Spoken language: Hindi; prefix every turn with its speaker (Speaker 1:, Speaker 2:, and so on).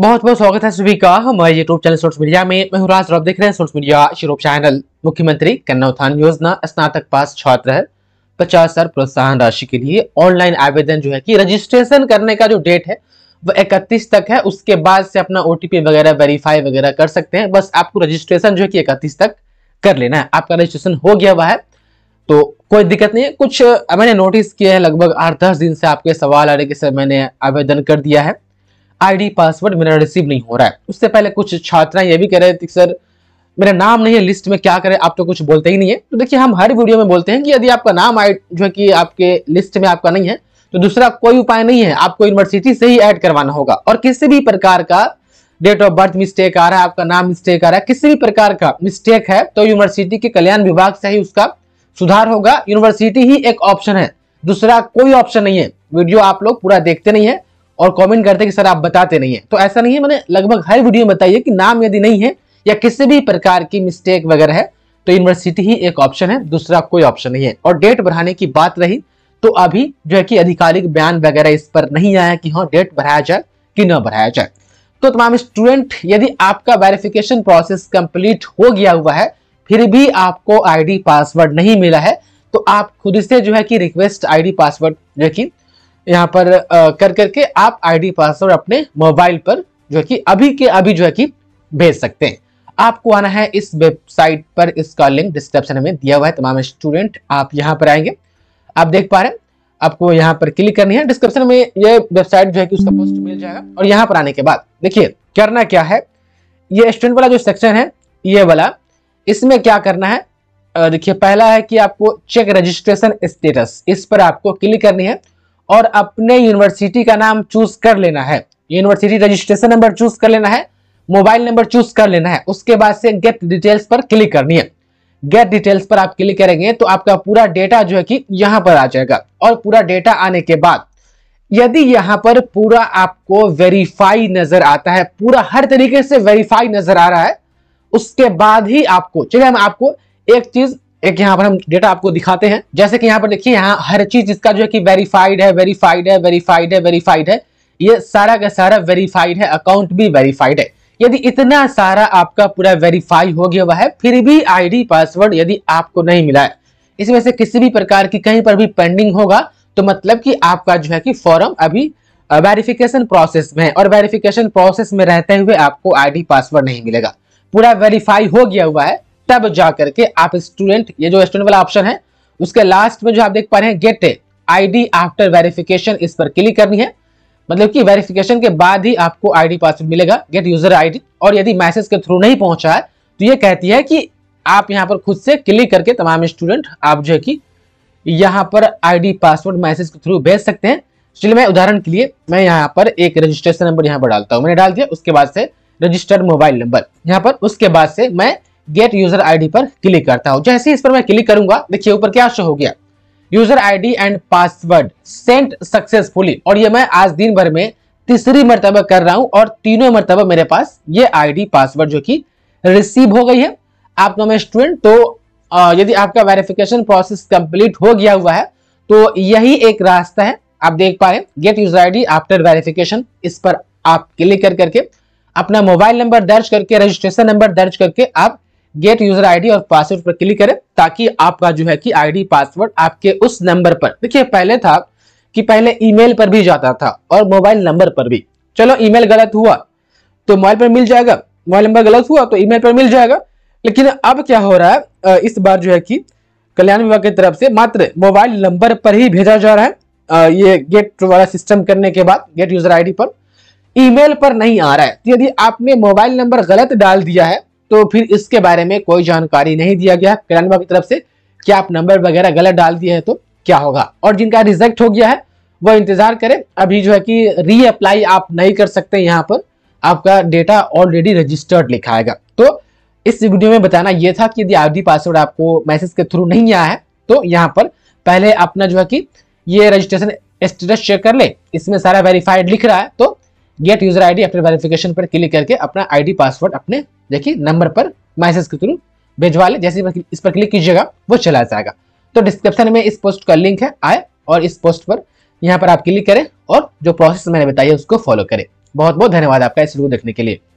Speaker 1: बहुत बहुत स्वागत है सभी का हमारे यूट्यूब चैनल सोर्स मीडिया में मैं राज राव देख रहे हैं सोर्स मीडिया यूट्यूब चैनल मुख्यमंत्री कन्या उत्थान योजना स्नातक पास छात्र है पचास हजार प्रोत्साहन राशि के लिए ऑनलाइन आवेदन जो है कि रजिस्ट्रेशन करने का जो डेट है वह इकतीस तक है उसके बाद से अपना ओटीपी वगैरह वेरीफाई वगैरह कर सकते हैं बस आपको रजिस्ट्रेशन जो है कि इकतीस तक कर लेना है आपका रजिस्ट्रेशन हो गया हुआ है तो कोई दिक्कत नहीं है कुछ मैंने नोटिस किया है लगभग आठ दस दिन से आपके सवाल आ रहे कि सर मैंने आवेदन कर दिया है आईडी पासवर्ड मेरा रिसीव नहीं हो रहा है उससे पहले कुछ छात्रा ये भी कह रहे थे सर मेरा नाम नहीं है लिस्ट में क्या करें आप तो कुछ बोलते ही नहीं है तो देखिए हम हर वीडियो में बोलते हैं कि यदि आपका नाम आई जो है कि आपके लिस्ट में आपका नहीं है तो दूसरा कोई उपाय नहीं है आपको यूनिवर्सिटी से ही ऐड करवाना होगा और किसी भी प्रकार का डेट ऑफ बर्थ मिस्टेक आ रहा है आपका नाम मिस्टेक आ रहा है किसी भी प्रकार का मिस्टेक है तो यूनिवर्सिटी के कल्याण विभाग से ही उसका सुधार होगा यूनिवर्सिटी ही एक ऑप्शन है दूसरा कोई ऑप्शन नहीं है वीडियो आप लोग पूरा देखते नहीं है और कमेंट करते कि सर आप बताते नहीं है तो ऐसा नहीं है मैंने लगभग हर वीडियो में बताइए कि नाम यदि नहीं है या किसी भी प्रकार की मिस्टेक वगैरह है तो यूनिवर्सिटी ही एक ऑप्शन है दूसरा कोई ऑप्शन नहीं है और डेट बढ़ाने की बात रही तो अभी जो है कि आधिकारिक बयान वगैरह इस पर नहीं आया कि हाँ डेट बढ़ाया जाए कि न बढ़ाया जाए तो तमाम स्टूडेंट यदि आपका वेरिफिकेशन प्रोसेस कंप्लीट हो गया हुआ है फिर भी आपको आईडी पासवर्ड नहीं मिला है तो आप खुद से जो है कि रिक्वेस्ट आईडी पासवर्ड जो है कि यहाँ पर आ, कर करके आप आईडी पासवर्ड अपने मोबाइल पर जो है कि अभी के अभी जो है कि भेज सकते हैं आपको आना है इस वेबसाइट पर इसका लिंक डिस्क्रिप्शन में दिया हुआ है तमाम स्टूडेंट आप यहाँ पर आएंगे आप देख पा रहे हैं आपको यहाँ पर क्लिक करनी है डिस्क्रिप्शन में ये वेबसाइट जो है कि उसका पोस्ट मिल जाएगा और यहाँ पर आने के बाद देखिए करना क्या है ये स्टूडेंट वाला जो सेक्शन है ये वाला इसमें क्या करना है देखिए पहला है कि आपको चेक रजिस्ट्रेशन स्टेटस इस पर आपको क्लिक करनी है और अपने यूनिवर्सिटी का नाम चूज कर लेना है यूनिवर्सिटी रजिस्ट्रेशन नंबर चूज कर लेना है मोबाइल नंबर चूज कर लेना है उसके बाद से गेट डिटेल्स पर क्लिक करनी है गेट डिटेल्स पर आप क्लिक करेंगे तो आपका पूरा डेटा जो है कि यहाँ पर आ जाएगा और पूरा डेटा आने के बाद यदि यहाँ पर पूरा आपको वेरीफाई नजर आता है पूरा हर तरीके से वेरीफाई नजर आ रहा है उसके बाद ही आपको चलिए हम आपको एक चीज एक यहाँ पर हम डेटा आपको दिखाते हैं जैसे कि यहाँ पर देखिए यहाँ हर चीज इसका जो है कि वेरीफाइड है वेरीफाइड है वेरीफाइड है वेरीफाइड है ये सारा का सारा वेरीफाइड है अकाउंट भी वेरीफाइड है यदि इतना सारा आपका पूरा वेरीफाई हो गया हुआ है फिर भी आईडी पासवर्ड यदि आपको नहीं मिला है इसमें से किसी भी प्रकार की कहीं पर भी पेंडिंग होगा तो मतलब कि आपका जो है कि फॉर्म अभी वेरिफिकेशन प्रोसेस में है और वेरिफिकेशन प्रोसेस में रहते हुए आपको आईडी पासवर्ड नहीं मिलेगा पूरा वेरीफाई हो गया हुआ है तब जा करके आप स्टूडेंट ये जो स्टूडेंट वाला ऑप्शन है उसके लास्ट में जो आप देख पा रहे हैं get a ID after verification इस पर क्लिक करनी है मतलब कि वेरिफिकेशन के बाद ही आपको आईडी पासवर्ड मिलेगा गेट यूजर आईडी और यदि मैसेज के थ्रू नहीं पहुंचा है तो ये कहती है कि आप यहाँ पर खुद से क्लिक करके तमाम स्टूडेंट आप जो है कि यहाँ पर आईडी पासवर्ड मैसेज के थ्रू भेज सकते हैं चलिए मैं उदाहरण के लिए मैं यहाँ पर एक रजिस्ट्रेशन नंबर यहाँ पर डालता हूँ मैंने डाल दिया उसके बाद से रजिस्टर्ड मोबाइल नंबर यहाँ पर उसके बाद से मैं गेट यूजर आईडी पर क्लिक करता हूं जैसे इस पर मैं क्लिक करूंगा देखिए ऊपर क्या शो हो गया user ID and password sent successfully और ये मैं आज दिन भर में तीसरी मरतबा कर रहा हूं और तीनों मरतबा मेरे पास ये आईडी पासवर्ड जो कि रिसीव हो गई है आप नो नॉम स्टूडेंट तो यदि आपका वेरिफिकेशन प्रोसेस कंप्लीट हो गया हुआ है तो यही एक रास्ता है आप देख पा रहे हैं get user ID after verification इस पर आप क्लिक कर करके अपना मोबाइल नंबर दर्ज करके रजिस्ट्रेशन नंबर दर्ज करके आप गेट यूजर आईडी और पासवर्ड पर क्लिक करें ताकि आपका जो है कि आईडी पासवर्ड आपके उस नंबर पर देखिए पहले था कि पहले ईमेल पर भी जाता था और मोबाइल नंबर पर भी चलो ईमेल गलत हुआ तो मोबाइल पर मिल जाएगा मोबाइल नंबर गलत हुआ तो ईमेल पर मिल जाएगा लेकिन अब क्या हो रहा है इस बार जो है कि कल्याण विभाग की तरफ से मात्र मोबाइल नंबर पर ही भेजा जा रहा है ये गेट वाला सिस्टम करने के बाद गेट यूजर आईडी पर ईमेल पर नहीं आ रहा है तो यदि आपने मोबाइल नंबर गलत डाल दिया है तो फिर इसके बारे में कोई जानकारी नहीं दिया गया कल्याण की तरफ से कि आप नंबर वगैरह गलत डाल दिए हैं तो क्या होगा और जिनका रिजेक्ट हो गया है वो इंतजार करें अभी जो है कि रीअप्लाई आप नहीं कर सकते यहाँ पर आपका डेटा ऑलरेडी रजिस्टर्ड लिखा आएगा तो इस वीडियो में बताना यह था कि यदि आईडी पासवर्ड आपको मैसेज के थ्रू नहीं आया है तो यहाँ पर पहले अपना जो है कि ये रजिस्ट्रेशन स्टेटस चेक कर ले इसमें सारा वेरीफाइड लिख रहा है तो गेट यूजर आईडी अपने वेरिफिकेशन पर क्लिक करके अपना आईडी पासवर्ड अपने देखिए नंबर पर मैसेज के थ्रू भेजवा लें जैसे इस पर क्लिक कीजिएगा वो चला जाएगा तो डिस्क्रिप्शन में इस पोस्ट का लिंक है आए और इस पोस्ट पर यहाँ पर आप क्लिक करें और जो प्रोसेस मैंने बताई है उसको फॉलो करें बहुत बहुत धन्यवाद आपका इस वीडियो देखने के लिए